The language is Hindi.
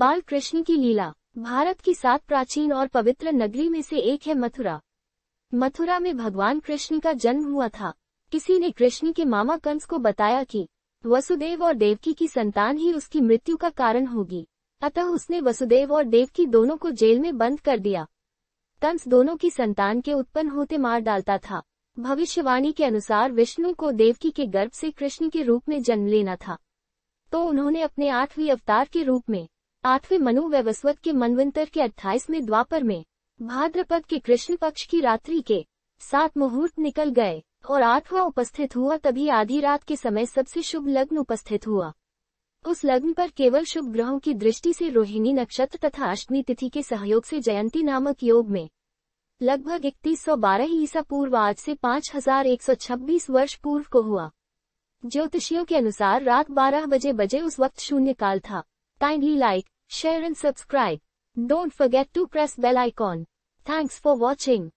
बाल कृष्ण की लीला भारत की सात प्राचीन और पवित्र नगरी में से एक है मथुरा मथुरा में भगवान कृष्ण का जन्म हुआ था किसी ने कृष्ण के मामा कंस को बताया कि वसुदेव और देवकी की संतान ही उसकी मृत्यु का कारण होगी अतः उसने वसुदेव और देवकी दोनों को जेल में बंद कर दिया कंस दोनों की संतान के उत्पन्न होते मार डालता था भविष्यवाणी के अनुसार विष्णु को देवकी के गर्भ से कृष्ण के रूप में जन्म लेना था तो उन्होंने अपने आठवीं अवतार के रूप में आठवें मनु वैवस्वत के मनवंतर के अट्ठाईसवें द्वापर में भाद्रपद के कृष्ण पक्ष की रात्रि के सात मुहूर्त निकल गए और आठवां उपस्थित हुआ तभी आधी रात के समय सबसे शुभ लग्न उपस्थित हुआ उस लग्न पर केवल शुभ ग्रहों की दृष्टि से रोहिणी नक्षत्र तथा अष्टमी तिथि के सहयोग से जयंती नामक योग में लगभग इकतीस सौ बारह ईसा पूर्व आज से पाँच हजार एक सौ छब्बीस वर्ष पूर्व को हुआ ज्योतिषियों के अनुसार रात बारह बजे बजे उस वक्त शून्य काल था timely like share and subscribe. Don't forget to press bell icon. Thanks for watching.